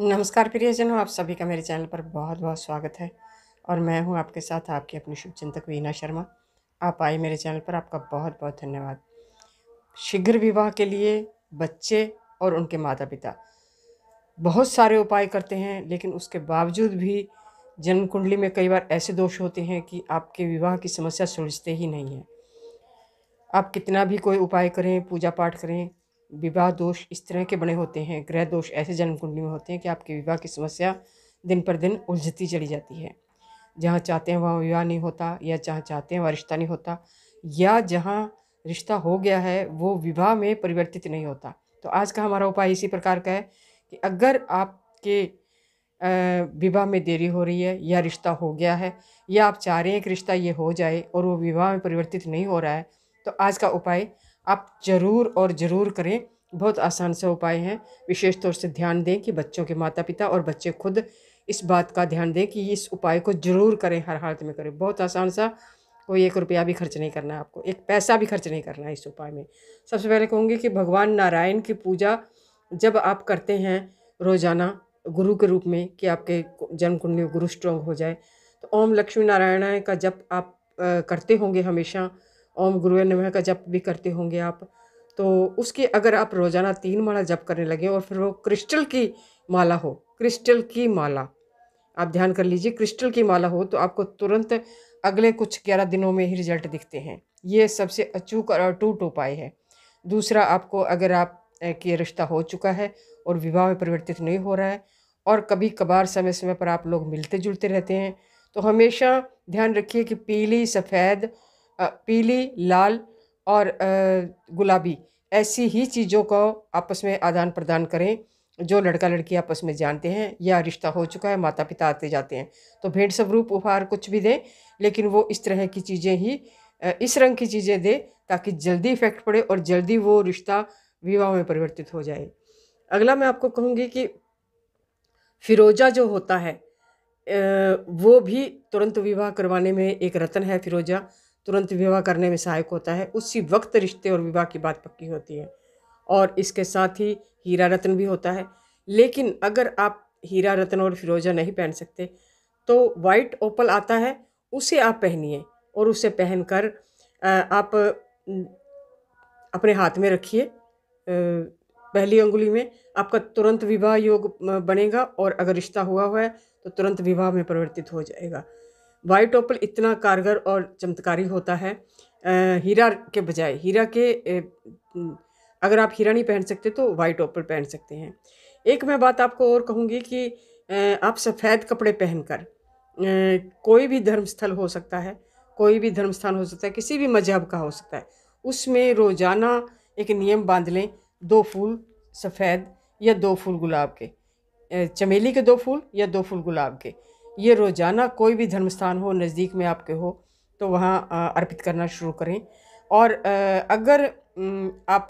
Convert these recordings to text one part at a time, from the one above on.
नमस्कार प्रियजनों आप सभी का मेरे चैनल पर बहुत बहुत स्वागत है और मैं हूं आपके साथ आपकी अपनी शुभचिंतक वीना शर्मा आप आए मेरे चैनल पर आपका बहुत बहुत धन्यवाद शीघ्र विवाह के लिए बच्चे और उनके माता पिता बहुत सारे उपाय करते हैं लेकिन उसके बावजूद भी जन्म कुंडली में कई बार ऐसे दोष होते हैं कि आपके विवाह की समस्या सुलझते ही नहीं है आप कितना भी कोई उपाय करें पूजा पाठ करें विवाह दोष इस तरह के बने होते हैं ग्रह दोष ऐसे जन्म कुंडली में होते हैं कि आपके विवाह की समस्या दिन पर दिन उलझती चली जाती है जहाँ चाहते हैं वहाँ विवाह नहीं होता या जहाँ चाहते हैं वहाँ रिश्ता नहीं होता या जहाँ रिश्ता हो गया है वो विवाह में परिवर्तित नहीं होता तो आज का हमारा उपाय इसी प्रकार का है कि अगर आपके विवाह में देरी हो रही है या रिश्ता हो गया है या आप चाह रहे हैं कि रिश्ता ये हो जाए और वो विवाह में परिवर्तित नहीं हो रहा है तो आज का उपाय आप ज़रूर और ज़रूर करें बहुत आसान सा उपाय है विशेष तौर से ध्यान दें कि बच्चों के माता पिता और बच्चे खुद इस बात का ध्यान दें कि इस उपाय को ज़रूर करें हर हालत में करें बहुत आसान सा कोई एक रुपया भी खर्च नहीं करना है आपको एक पैसा भी खर्च नहीं करना है इस उपाय में सबसे पहले कहूँगी कि भगवान नारायण की पूजा जब आप करते हैं रोज़ाना गुरु के रूप में कि आपके जन्म कुंडली में गुरु स्ट्रॉन्ग हो जाए तो ओम लक्ष्मी नारायण का जब आप करते होंगे हमेशा ओम गुरु नम का जप भी करते होंगे आप तो उसकी अगर आप रोज़ाना तीन माला जप करने लगे और फिर वो क्रिस्टल की माला हो क्रिस्टल की माला आप ध्यान कर लीजिए क्रिस्टल की माला हो तो आपको तुरंत अगले कुछ ग्यारह दिनों में ही रिजल्ट दिखते हैं ये सबसे अचूक और अटूट उपाय है दूसरा आपको अगर आप कि रिश्ता हो चुका है और विवाह में परिवर्तित नहीं हो रहा है और कभी कभार समय समय पर आप लोग मिलते जुलते रहते हैं तो हमेशा ध्यान रखिए कि पीली सफ़ेद पीली लाल और गुलाबी ऐसी ही चीज़ों को आपस में आदान प्रदान करें जो लड़का लड़की आपस में जानते हैं या रिश्ता हो चुका है माता पिता आते जाते हैं तो भेंट स्वरूप उपहार कुछ भी दें लेकिन वो इस तरह की चीज़ें ही इस रंग की चीज़ें दें ताकि जल्दी इफ़ेक्ट पड़े और जल्दी वो रिश्ता विवाह में परिवर्तित हो जाए अगला मैं आपको कहूँगी कि फिरोजा जो होता है वो भी तुरंत विवाह करवाने में एक रतन है फिरोजा तुरंत विवाह करने में सहायक होता है उसी वक्त रिश्ते और विवाह की बात पक्की होती है और इसके साथ ही हीरा रत्न भी होता है लेकिन अगर आप हीरा रत्न और फिरोजा नहीं पहन सकते तो वाइट ओपल आता है उसे आप पहनिए और उसे पहनकर आप अपने हाथ में रखिए पहली उंगुली में आपका तुरंत विवाह योग बनेगा और अगर रिश्ता हुआ हुआ है तो तुरंत विवाह में परिवर्तित हो जाएगा वाइट टोपल इतना कारगर और चमत्कारी होता है हीरा के बजाय हीरा के अगर आप हीरा नहीं पहन सकते तो वाइट ओपर पहन सकते हैं एक मैं बात आपको और कहूँगी कि आप सफ़ेद कपड़े पहनकर कोई भी धर्मस्थल हो सकता है कोई भी धर्मस्थान हो सकता है किसी भी मजहब का हो सकता है उसमें रोज़ाना एक नियम बांध लें दो फूल सफ़ेद या दो फूल गुलाब के चमेली के दो फूल या दो फूल गुलाब के ये रोज़ाना कोई भी धर्म स्थान हो नज़दीक में आपके हो तो वहाँ अर्पित करना शुरू करें और अगर आप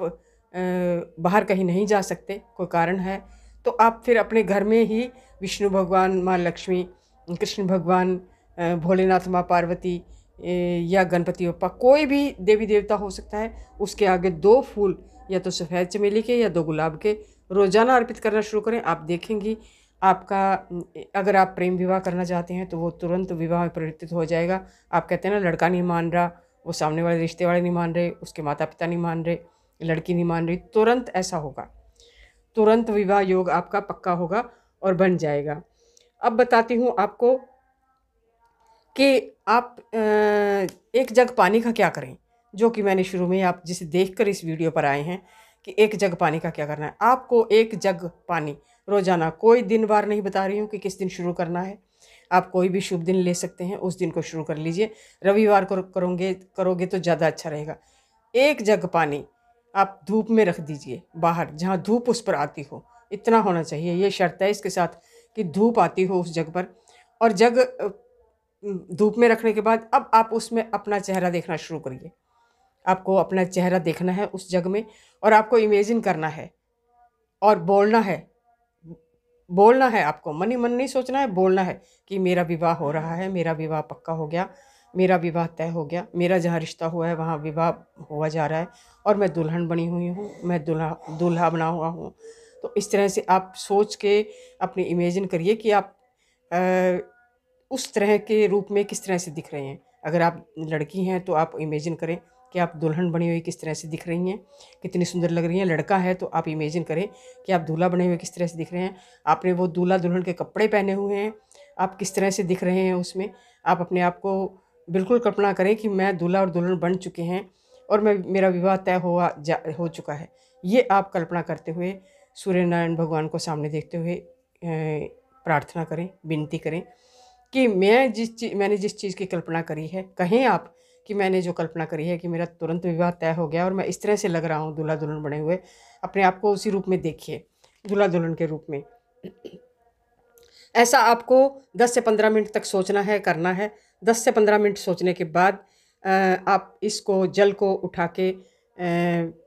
बाहर कहीं नहीं जा सकते कोई कारण है तो आप फिर अपने घर में ही विष्णु भगवान माँ लक्ष्मी कृष्ण भगवान भोलेनाथ माँ पार्वती या गणपति बप्पा कोई भी देवी देवता हो सकता है उसके आगे दो फूल या तो सफ़ेद चमेली के या दो गुलाब के रोज़ाना अर्पित करना शुरू करें आप देखेंगी आपका अगर आप प्रेम विवाह करना चाहते हैं तो वो तुरंत विवाह में परिवर्तित हो जाएगा आप कहते हैं ना लड़का नहीं मान रहा वो सामने वाले रिश्ते वाले नहीं मान रहे उसके माता पिता नहीं मान रहे लड़की नहीं मान रही तुरंत ऐसा होगा तुरंत विवाह योग आपका पक्का होगा और बन जाएगा अब बताती हूँ आपको कि आप एक जग पानी का क्या करें जो कि मैंने शुरू में आप जिसे देखकर इस वीडियो पर आए हैं कि एक जग पानी का क्या करना है आपको एक जग पानी रोज़ाना कोई दिन बार नहीं बता रही हूँ कि किस दिन शुरू करना है आप कोई भी शुभ दिन ले सकते हैं उस दिन को शुरू कर लीजिए रविवार को करोगे करोगे तो ज़्यादा अच्छा रहेगा एक जग पानी आप धूप में रख दीजिए बाहर जहाँ धूप उस पर आती हो इतना होना चाहिए ये शर्त है इसके साथ कि धूप आती हो उस जग पर और जग धूप में रखने के बाद अब आप उसमें अपना चेहरा देखना शुरू करिए आपको अपना चेहरा देखना है उस जग में और आपको इमेजिन करना है और बोलना है बोलना है आपको मन ही मन नहीं सोचना है बोलना है कि मेरा विवाह हो रहा है मेरा विवाह पक्का हो गया मेरा विवाह तय हो गया मेरा जहाँ रिश्ता हुआ है वहाँ विवाह हुआ जा रहा है और मैं दुल्हन बनी हुई हूँ मैं दुल्हा दुल्हा बना हुआ हूँ तो इस तरह से आप सोच के अपनी इमेजिन करिए कि आप आ, उस तरह के रूप में किस तरह से दिख रहे हैं अगर आप लड़की हैं तो आप इमेजिन करें कि आप दुल्हन बनी हुई किस तरह से दिख रही हैं कितनी सुंदर लग रही हैं लड़का है तो आप इमेजिन करें कि आप दूल्हा बने हुए किस तरह से दिख रहे हैं आपने वो दूल्हा दुल्हन के कपड़े पहने हुए हैं आप किस तरह से दिख रहे हैं उसमें आप अपने आप को बिल्कुल कल्पना करें कि मैं दूल्हा और दुल्हन बन चुके हैं और मैं मेरा विवाह तय हुआ जा हो चुका है ये आप कल्पना करते हुए सूर्य नारायण भगवान को सामने देखते हुए प्रार्थना करें विनती करें कि मैं जिस चीज़ मैंने जिस चीज़ की कल्पना करी है कहें आप कि मैंने जो कल्पना करी है कि मेरा तुरंत विवाह तय हो गया और मैं इस तरह से लग रहा हूँ दूल्हा दुल्हन बने हुए अपने आप को उसी रूप में देखिए दूल्हा दुल्हन के रूप में ऐसा आपको 10 से 15 मिनट तक सोचना है करना है 10 से 15 मिनट सोचने के बाद आप इसको जल को उठा के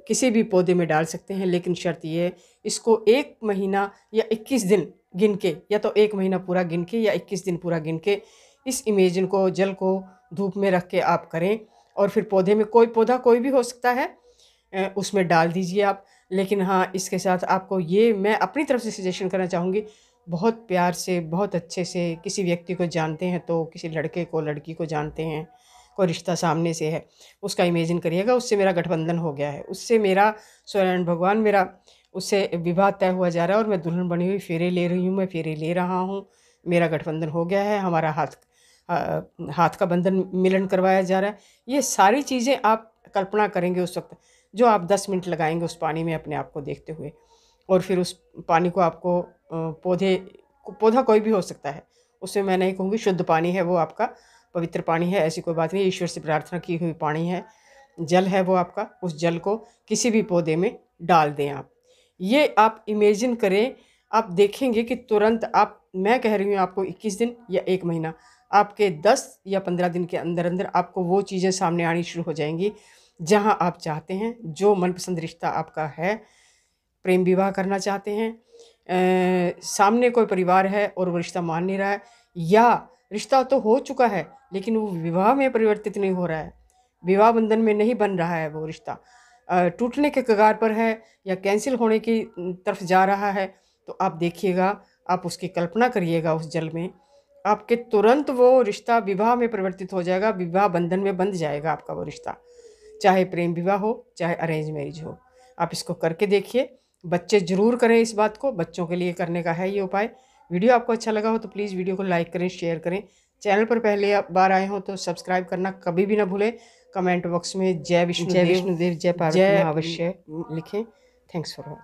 किसी भी पौधे में डाल सकते हैं लेकिन शर्त ये है इसको एक महीना या 21 दिन गिन के या तो एक महीना पूरा गिन के या 21 दिन पूरा गिन के इस इमेजिन को जल को धूप में रख के आप करें और फिर पौधे में कोई पौधा कोई भी हो सकता है उसमें डाल दीजिए आप लेकिन हाँ इसके साथ आपको ये मैं अपनी तरफ से सजेशन करना चाहूँगी बहुत प्यार से बहुत अच्छे से किसी व्यक्ति को जानते हैं तो किसी लड़के को लड़की को जानते हैं कोई रिश्ता सामने से है उसका इमेजिन करिएगा उससे मेरा गठबंधन हो गया है उससे मेरा स्वयं भगवान मेरा उससे विवाह तय हुआ जा रहा है और मैं दुल्हन बनी हुई फेरे ले रही हूँ मैं फेरे ले रहा हूँ मेरा गठबंधन हो गया है हमारा हाथ हाथ का बंधन मिलन करवाया जा रहा है ये सारी चीज़ें आप कल्पना करेंगे उस वक्त जो आप दस मिनट लगाएंगे उस पानी में अपने आप को देखते हुए और फिर उस पानी को आपको पौधे पौधा कोई भी हो सकता है उसे मैं नहीं कहूँगी शुद्ध पानी है वो आपका पवित्र पानी है ऐसी कोई बात नहीं ईश्वर से प्रार्थना की हुई पानी है जल है वो आपका उस जल को किसी भी पौधे में डाल दें आप ये आप इमेजिन करें आप देखेंगे कि तुरंत आप मैं कह रही हूँ आपको 21 दिन या एक महीना आपके दस या पंद्रह दिन के अंदर अंदर आपको वो चीज़ें सामने आनी शुरू हो जाएंगी जहाँ आप चाहते हैं जो मनपसंद रिश्ता आपका है प्रेम विवाह करना चाहते हैं आ, सामने कोई परिवार है और वो रिश्ता मान नहीं रहा है या रिश्ता तो हो चुका है लेकिन वो विवाह में परिवर्तित नहीं हो रहा है विवाह बंधन में नहीं बन रहा है वो रिश्ता टूटने के कगार पर है या कैंसिल होने की तरफ जा रहा है तो आप देखिएगा आप उसकी कल्पना करिएगा उस जल में आपके तुरंत वो रिश्ता विवाह में परिवर्तित हो जाएगा विवाह बंधन में बंध जाएगा आपका वो रिश्ता चाहे प्रेम विवाह हो चाहे अरेंज मैरिज हो आप इसको करके देखिए बच्चे ज़रूर करें इस बात को बच्चों के लिए करने का है ये उपाय वीडियो आपको अच्छा लगा हो तो प्लीज़ वीडियो को लाइक करें शेयर करें चैनल पर पहले बार आए हो तो सब्सक्राइब करना कभी भी ना भूलें कमेंट बॉक्स में जय विष्णु जय विष्णुदेव जय पार्वती अवश्य लिखें थैंक्स फॉर वॉचिंग